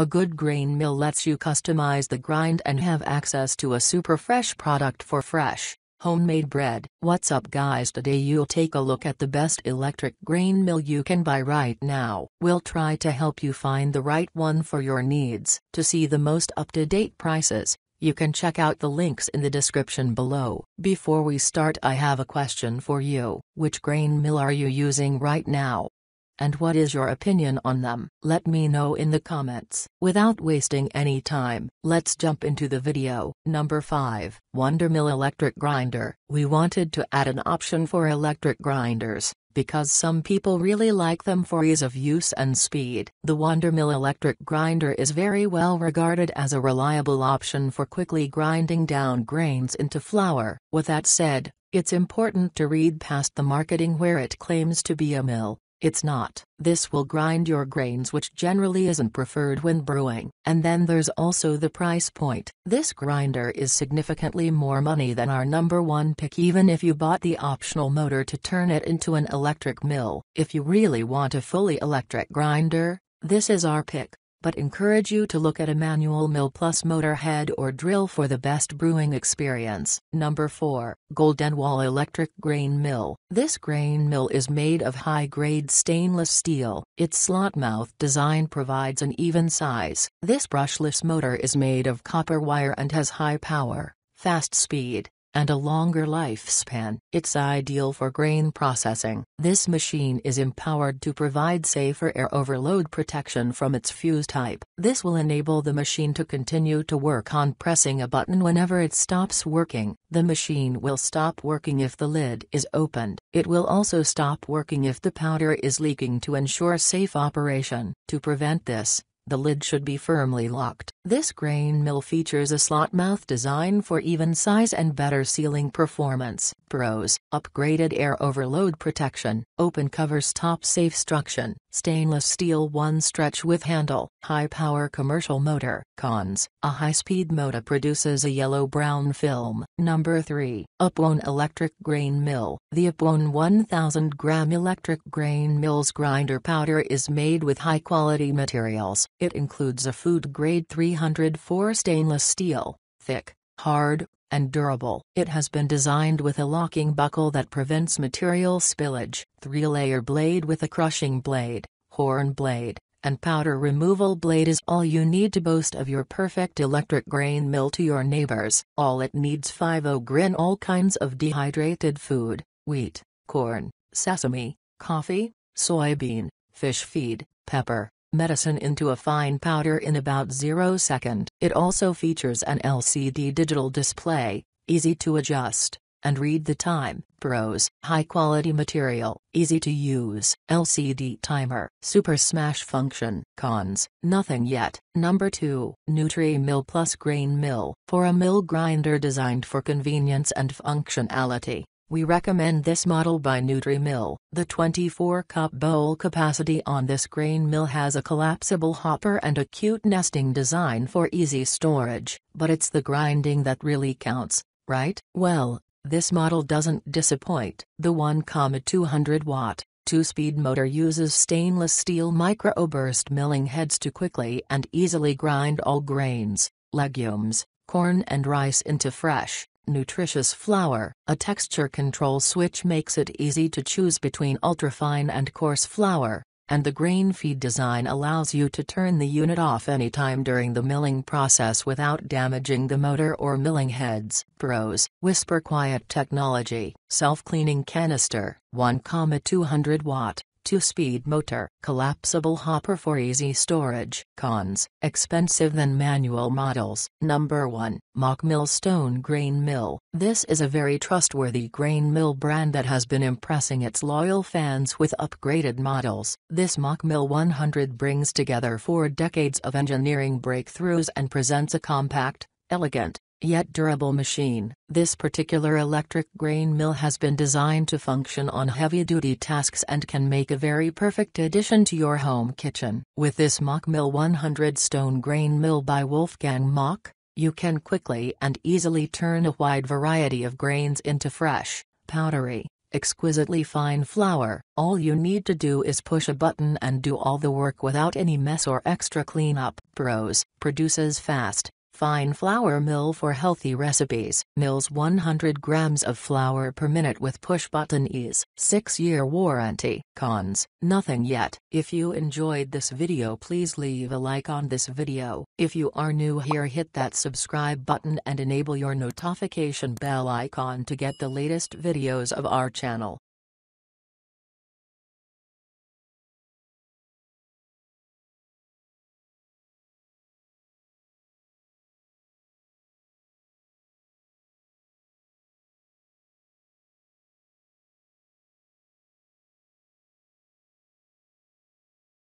A good grain mill lets you customize the grind and have access to a super fresh product for fresh, homemade bread. What's up guys today you'll take a look at the best electric grain mill you can buy right now. We'll try to help you find the right one for your needs. To see the most up-to-date prices, you can check out the links in the description below. Before we start I have a question for you. Which grain mill are you using right now? and what is your opinion on them? Let me know in the comments. Without wasting any time, let's jump into the video. Number 5. Wondermill Electric Grinder. We wanted to add an option for electric grinders because some people really like them for ease of use and speed. The Wondermill electric grinder is very well regarded as a reliable option for quickly grinding down grains into flour. With that said, it's important to read past the marketing where it claims to be a mill, it's not. This will grind your grains which generally isn't preferred when brewing. And then there's also the price point. This grinder is significantly more money than our number one pick even if you bought the optional motor to turn it into an electric mill. If you really want a fully electric grinder, this is our pick but encourage you to look at a manual mill plus motor head or drill for the best brewing experience. Number 4. Golden Wall Electric Grain Mill. This grain mill is made of high-grade stainless steel. Its slot mouth design provides an even size. This brushless motor is made of copper wire and has high power, fast speed, and a longer lifespan. It's ideal for grain processing. This machine is empowered to provide safer air overload protection from its fuse type. This will enable the machine to continue to work on pressing a button whenever it stops working. The machine will stop working if the lid is opened. It will also stop working if the powder is leaking to ensure safe operation. To prevent this, the lid should be firmly locked. This grain mill features a slot mouth design for even size and better sealing performance. Pros, upgraded air overload protection, open covers top safe structure, stainless steel one stretch with handle, high power commercial motor. Cons, a high-speed motor produces a yellow-brown film. Number 3, Upone Electric Grain Mill. The Upone 1000 gram electric grain mill's grinder powder is made with high-quality materials. It includes a food grade 3 304 stainless steel, thick, hard, and durable. It has been designed with a locking buckle that prevents material spillage, three-layer blade with a crushing blade, horn blade, and powder removal blade is all you need to boast of your perfect electric grain mill to your neighbors. All it needs 5-0 grin all kinds of dehydrated food, wheat, corn, sesame, coffee, soybean, fish feed, pepper, medicine into a fine powder in about zero second. It also features an LCD digital display, easy to adjust, and read the time. Pros, high quality material, easy to use, LCD timer, super smash function. Cons, nothing yet. Number 2, Nutri-Mill Plus Grain Mill, for a mill grinder designed for convenience and functionality. We recommend this model by Nutrimill. The 24-cup bowl capacity on this grain mill has a collapsible hopper and a cute nesting design for easy storage, but it's the grinding that really counts, right? Well, this model doesn't disappoint. The 1,200 watt, two-speed motor uses stainless steel microburst milling heads to quickly and easily grind all grains, legumes, corn and rice into fresh, nutritious flour, a texture control switch makes it easy to choose between ultrafine and coarse flour, and the grain feed design allows you to turn the unit off anytime during the milling process without damaging the motor or milling heads. Pros Whisper Quiet Technology Self-cleaning canister 1,200 watt two-speed motor, collapsible hopper for easy storage. Cons, expensive than manual models. Number 1, Mock Mill Stone Grain Mill. This is a very trustworthy grain mill brand that has been impressing its loyal fans with upgraded models. This Mock Mill 100 brings together four decades of engineering breakthroughs and presents a compact, elegant, yet durable machine. This particular electric grain mill has been designed to function on heavy-duty tasks and can make a very perfect addition to your home kitchen. With this Mock Mill 100 Stone Grain Mill by Wolfgang Mock, you can quickly and easily turn a wide variety of grains into fresh, powdery, exquisitely fine flour. All you need to do is push a button and do all the work without any mess or extra cleanup. Pros. Produces fast, Fine flour mill for healthy recipes. Mills 100 grams of flour per minute with push button ease. 6-year warranty. Cons, nothing yet. If you enjoyed this video please leave a like on this video. If you are new here hit that subscribe button and enable your notification bell icon to get the latest videos of our channel.